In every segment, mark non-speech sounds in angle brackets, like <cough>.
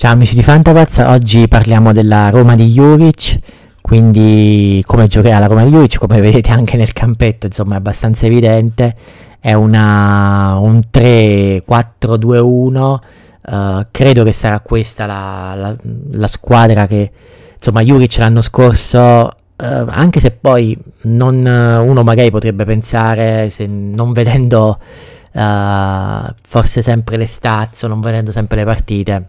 Ciao amici di Fantapaz, oggi parliamo della Roma di Juric, quindi come giocherà la Roma di Juric, come <laughs> vedete anche nel campetto, insomma è abbastanza evidente, è una, un 3-4-2-1, uh, eh, credo che sarà questa la, la, la, squadra che, insomma Juric l'anno scorso, uh, anche se poi non, uno magari potrebbe pensare, se non vedendo uh, forse sempre le stazze, non vedendo sempre le partite,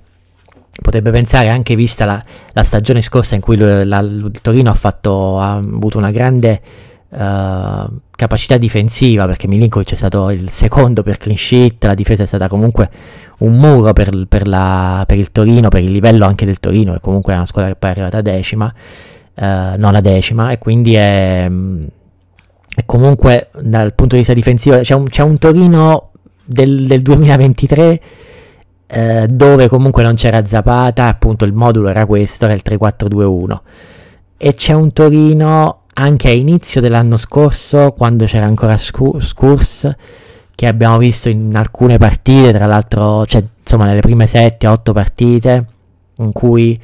potrebbe pensare anche vista la, la stagione scorsa in cui lo, la, il Torino ha, fatto, ha, avuto una grande uh, capacità difensiva perché Milinkovic è stato il secondo per clean sheet, la difesa è stata comunque un muro per, per, la, per il Torino, per il livello anche del Torino che comunque è una squadra che poi è arrivata decima, uh, non la decima e quindi è, è... comunque dal punto di vista difensivo c'è un, c'è un Torino del, del 2023 eh, dove comunque non c'era Zapata, appunto il modulo era questo, era il 3-4-2-1. E c'è un Torino anche a inizio dell'anno scorso, quando c'era ancora Scurs, che abbiamo visto in alcune partite, tra l'altro, cioè, insomma, nelle prime 7-8 partite, in cui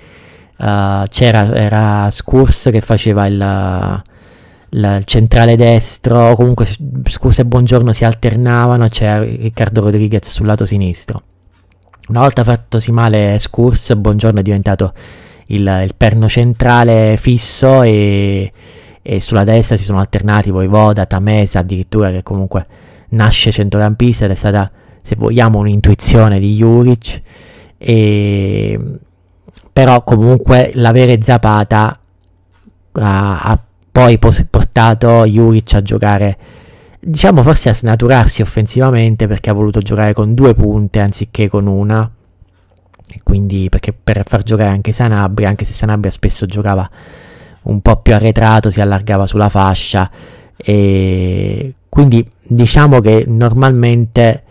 uh, c'era Scurs che faceva il, il, centrale destro, comunque Scurs e Buongiorno si alternavano, c'era Riccardo Rodriguez sul lato sinistro. Una volta fattosi male Scurs, Buongiorno è diventato il, il perno centrale fisso e, e, sulla destra si sono alternati Voivoda, Tamesa addirittura che comunque nasce centrocampista ed è stata se vogliamo un'intuizione di Juric e, però comunque l'avere Zapata ha, ha poi portato Juric a giocare diciamo forse a snaturarsi offensivamente perché ha voluto giocare con due punte anziché con una. E quindi perché per far giocare anche Sanabria, anche se Sanabria spesso giocava un po' più arretrato, si allargava sulla fascia. E quindi diciamo che normalmente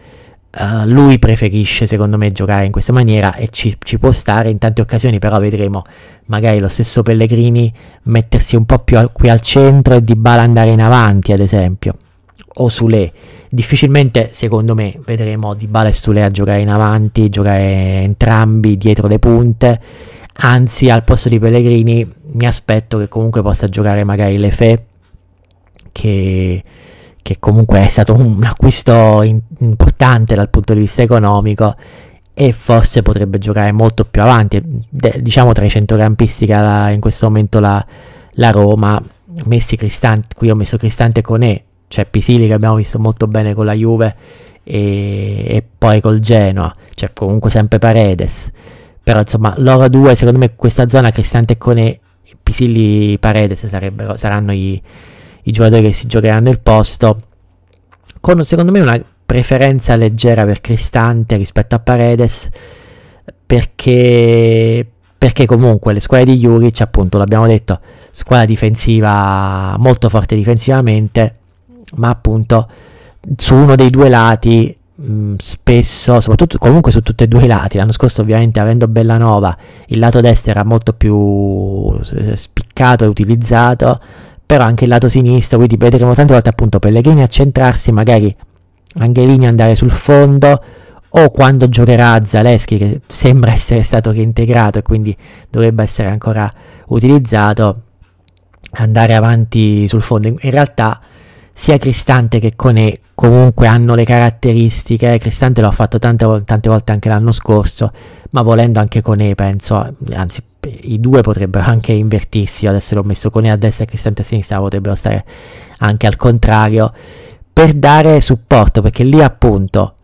uh, lui preferisce, secondo me, giocare in questa maniera e ci, ci può stare in tante occasioni, però vedremo magari lo stesso Pellegrini mettersi un po' più al, qui al centro e di bala andare in avanti, ad esempio o Sule. Difficilmente, secondo me, vedremo Di Bale e Sule a giocare in avanti, giocare entrambi dietro le punte. Anzi, al posto di Pellegrini mi aspetto che comunque possa giocare magari Lefe, che, che comunque è stato un acquisto in, importante dal punto di vista economico e forse potrebbe giocare molto più avanti. De, diciamo tra i centrocampisti che ha in questo momento la, la Roma, messi Cristante, qui ho messo Cristante con E, c'è Pisili che abbiamo visto molto bene con la Juve e, e poi col Genoa. C'è comunque sempre Paredes. Però insomma, loro due, secondo me, questa zona Cristante Cone, Pisili, Paredes saranno i, i giocatori che si giocheranno il posto. Con secondo me una preferenza leggera per Cristante rispetto a Paredes perché, perché comunque le squadre di Juric appunto l'abbiamo detto squadra difensiva molto forte difensivamente ma appunto su uno dei due lati mm, spesso, soprattutto comunque su tutti e due i lati, l'anno scorso ovviamente avendo Bellanova il lato destro era molto più spiccato e utilizzato, però anche il lato sinistro, quindi vedremo tante volte appunto Pellegrini accentrarsi, magari Angelini andare sul fondo o quando giocherà Zaleschi che sembra <laughs> essere stato reintegrato e quindi dovrebbe essere ancora utilizzato andare avanti sul fondo in realtà sia Cristante che Cone comunque hanno le caratteristiche, Cristante l'ho fatto tante, tante, volte anche l'anno scorso, ma volendo anche Cone penso, anzi i due potrebbero anche invertirsi, io adesso l'ho messo Cone a destra e Cristante a sinistra, potrebbero stare anche al contrario, per dare supporto, perché lì appunto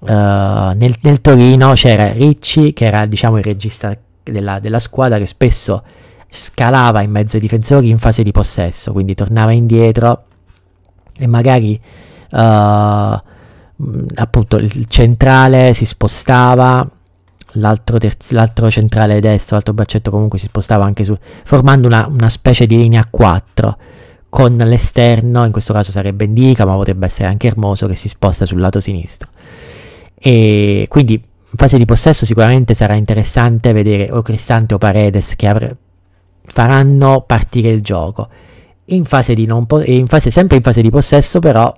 uh, nel, nel, Torino c'era Ricci che era diciamo il regista della, della squadra che spesso scalava in mezzo ai difensori in fase di possesso, quindi tornava indietro e magari uh, appunto il centrale si spostava l'altro, l'altro centrale destro, l'altro braccetto comunque si spostava anche su, formando una, una specie di linea 4 con l'esterno, in questo caso sarebbe Indica, ma potrebbe essere anche ermoso che si sposta sul lato sinistro. E quindi in fase di possesso sicuramente sarà interessante vedere o Cristante o Paredes che faranno partire il gioco in fase, po- eh, in fase sempre in fase di possesso però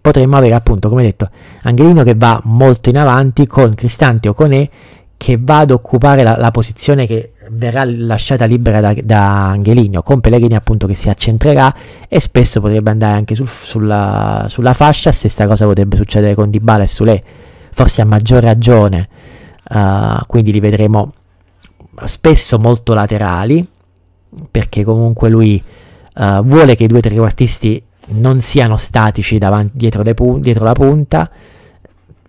potremmo avere appunto come detto Angelino che va molto in avanti con Cristante o con E che va ad occupare la, la posizione che verrà lasciata libera da, da, Angelino con Pellegrini appunto che si accentrerà e spesso potrebbe andare anche sul, sulla, sulla, fascia stessa cosa potrebbe succedere con Dybala e Sule forse a maggior ragione uh, quindi li vedremo spesso molto laterali perché comunque lui eh, vuole che i due trequartisti non siano statici davanti, dietro, pun- dietro la punta.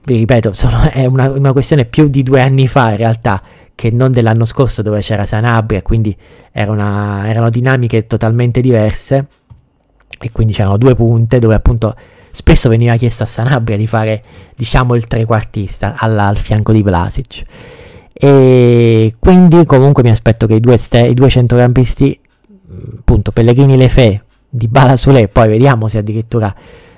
Vi ripeto, sono, <laughs> è una, una, questione più di due anni fa in realtà che non dell'anno scorso dove c'era Sanabria, quindi era una, erano dinamiche totalmente diverse e quindi c'erano due punte dove appunto spesso veniva chiesto a Sanabria di fare diciamo il trequartista alla, al fianco di Vlasic e quindi comunque mi aspetto che i due, ste- i due centrocampisti appunto Pellegrini Lefè di Bala Sule, poi vediamo se addirittura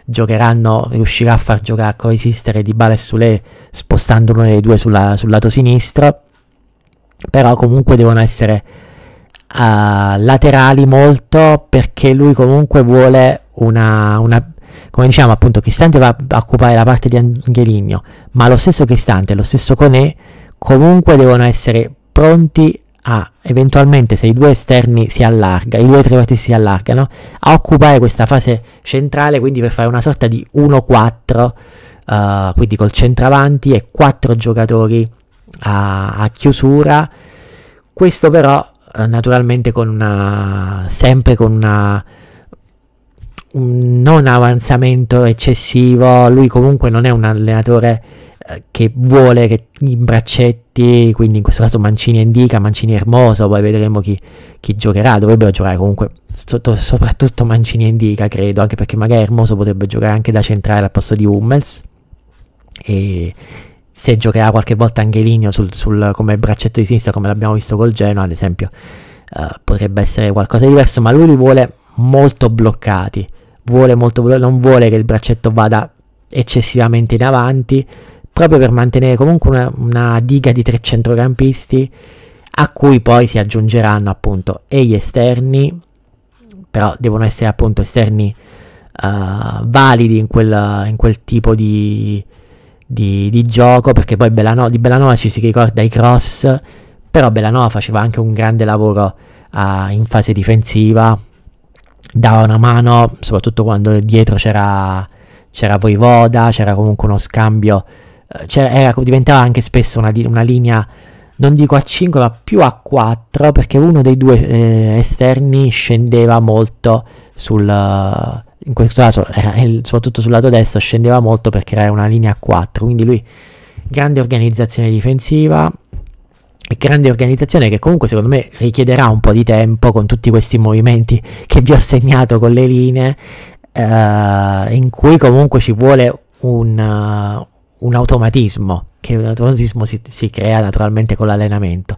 giocheranno, riuscirà a far giocare a coesistere di Bala e Sule spostando uno dei due sulla, sul lato sinistro, però comunque devono essere uh, laterali molto perché lui comunque vuole una, una come diciamo appunto Cristante va a occupare la parte di Angeligno, ma lo stesso Cristante, lo stesso Coné comunque devono essere pronti a ah, eventualmente se i due esterni si allargano, i due trequartisti si allargano, a occupare questa fase centrale, quindi per fare una sorta di 1-4, uh, eh, quindi col centravanti e 4 giocatori a, a chiusura. Questo però eh, naturalmente con una, sempre con una, un non avanzamento eccessivo, lui comunque non è un allenatore eh, che vuole che i braccetti, quindi in questo caso Mancini e Indica, Mancini e Hermoso, poi vedremo chi, chi, giocherà, dovrebbero giocare comunque sotto, soprattutto Mancini e Indica, credo, anche perché magari Hermoso potrebbe giocare anche da centrale al posto di Hummels. E se giocherà qualche volta anche Ligno sul, sul, come braccetto di sinistra, come l'abbiamo visto col Genoa, ad esempio, eh, potrebbe essere qualcosa di diverso, ma lui li vuole molto bloccati. Vuole molto, non vuole che il braccetto vada eccessivamente in avanti, proprio per mantenere comunque una, una diga di tre centrocampisti a cui poi si aggiungeranno appunto e gli esterni, però devono essere appunto esterni uh, validi in quel, in quel tipo di, di, di, gioco, perché poi Belano, di Bellanova ci si ricorda i cross, però Bellanova faceva anche un grande lavoro uh, in fase difensiva, dava una mano, soprattutto quando dietro c'era, c'era Voivoda, c'era comunque uno scambio eh, cioè era, diventava anche spesso una, una, linea, non dico a 5 ma più a 4 perché uno dei due eh, esterni scendeva molto sul, eh, in questo caso eh, soprattutto sul lato destro scendeva molto perché era una linea a 4, quindi lui grande organizzazione difensiva, grande organizzazione che comunque secondo me richiederà un po' di tempo con tutti questi movimenti che vi ho segnato con le linee, eh, in cui comunque ci vuole un, un automatismo, che un automatismo si, si crea naturalmente con l'allenamento.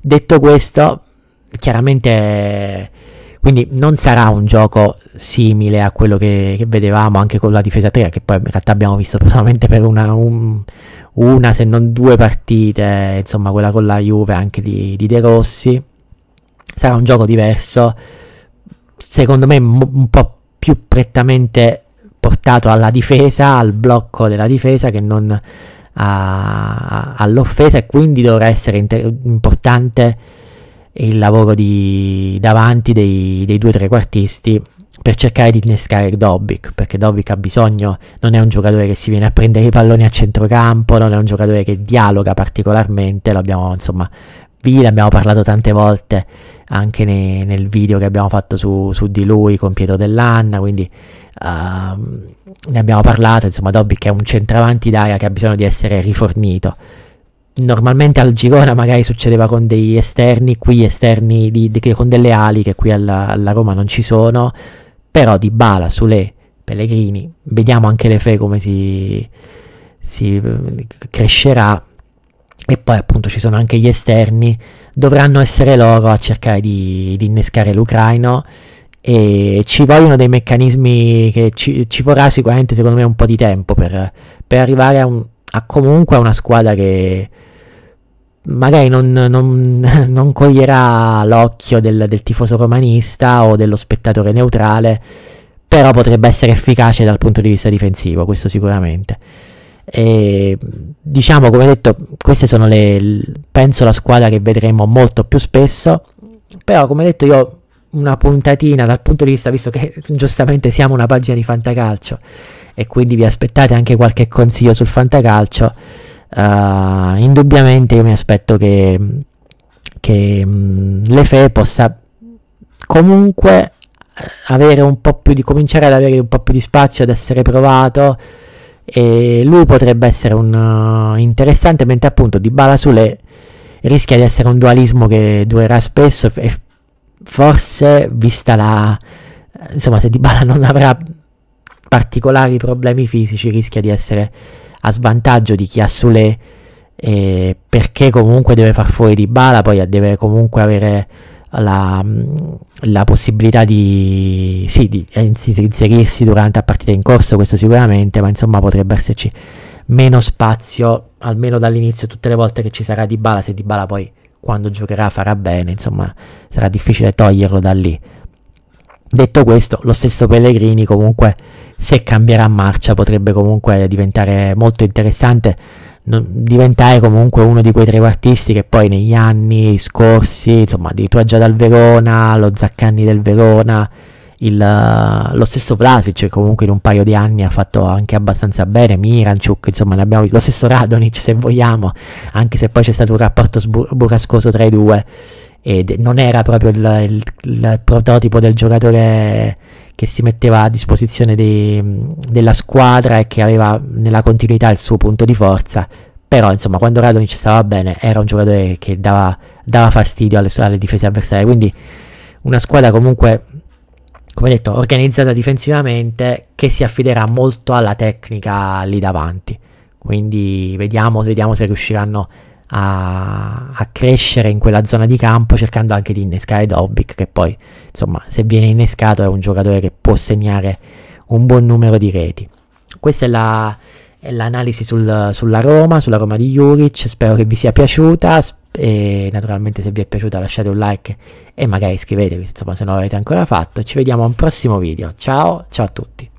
Detto questo, chiaramente quindi non sarà un gioco simile a quello che, che, vedevamo anche con la difesa 3 che poi in realtà abbiamo visto solamente per una, un, una se non due partite insomma quella con la Juve anche di, di De Rossi sarà un gioco diverso secondo me un po' più prettamente portato alla difesa, al blocco della difesa che non a, all'offesa e quindi dovrà essere inter- importante il lavoro di davanti dei, dei due trequartisti per cercare di innescare Dobbik, perché Dobbik ha bisogno, non è un giocatore che si viene a prendere i palloni a centrocampo, non è un giocatore che dialoga particolarmente, l'abbiamo insomma Villa, abbiamo parlato tante volte anche ne, nel video che abbiamo fatto su, su, di lui con Pietro Dell'Anna, quindi uh, ne abbiamo parlato, insomma Dobby che è un centravanti d'aria che ha bisogno di essere rifornito. Normalmente al Girona magari succedeva con degli esterni, qui esterni di, di, con delle ali che qui alla, alla, Roma non ci sono, però di Bala, Sule, Pellegrini, vediamo anche le fe come si, si eh, crescerà e poi appunto ci sono anche gli esterni, dovranno essere loro a cercare di, di innescare l'Ucraino e ci vogliono dei meccanismi che ci, ci, vorrà sicuramente secondo me un po' di tempo per, per arrivare a, un, a comunque una squadra che magari non, non, <laughs> non coglierà l'occhio del, del tifoso romanista o dello spettatore neutrale, però potrebbe essere efficace dal punto di vista difensivo, questo sicuramente. E, diciamo, come detto, queste sono le, penso la squadra che vedremo molto più spesso, però come detto io una puntatina dal punto di vista, visto che <laughs> giustamente siamo una pagina di fantacalcio e quindi vi aspettate anche qualche consiglio sul fantacalcio, uh, indubbiamente io mi aspetto che, che mh, mm, l'EFE possa comunque eh, avere un po' più di cominciare ad avere un po' più di spazio ad essere provato e lui potrebbe essere un uh, interessante mentre appunto di Bala Sule rischia di essere un dualismo che durerà spesso e forse vista la insomma se Di Bala non avrà particolari problemi fisici rischia di essere a svantaggio di chi ha Sule eh, perché comunque deve far fuori Di Bala poi deve comunque avere la, la possibilità di, sì, di eh, inserirsi durante la partita in corso, questo sicuramente, ma insomma potrebbe esserci meno spazio, almeno dall'inizio, tutte le volte che ci sarà Di Bala, se Di Bala poi quando giocherà farà bene, insomma sarà difficile toglierlo da lì. Detto questo, lo stesso Pellegrini comunque se cambierà marcia potrebbe comunque diventare molto interessante non, diventai comunque uno di quei trequartisti che poi negli anni scorsi, insomma, addirittura già dal Verona, lo Zaccanni del Verona, il, eh, lo stesso Vlasic comunque in un paio di anni ha fatto anche abbastanza bene, Miranchuk, insomma, ne abbiamo visto, lo stesso Radonic se vogliamo, anche se poi c'è stato un rapporto sbur- burrascoso tra i due e non era proprio il, il, il prototipo del giocatore che si metteva a disposizione dei, della squadra e che aveva nella continuità il suo punto di forza. Però, insomma, quando Radonic stava bene, era un giocatore che dava, dava fastidio alle, alle difese avversarie. Quindi, una squadra comunque come detto, organizzata difensivamente che si affiderà molto alla tecnica lì davanti. Quindi vediamo, vediamo se riusciranno a a, a, crescere in quella zona di campo cercando anche di innescare Dobbic che poi insomma se viene innescato è un giocatore che può segnare un buon numero di reti questa è, la, è l'analisi sul, sulla Roma sulla Roma di Juric spero che vi sia piaciuta e naturalmente se vi è piaciuta lasciate un like e magari iscrivetevi insomma se non l'avete ancora fatto ci vediamo a un prossimo video ciao ciao a tutti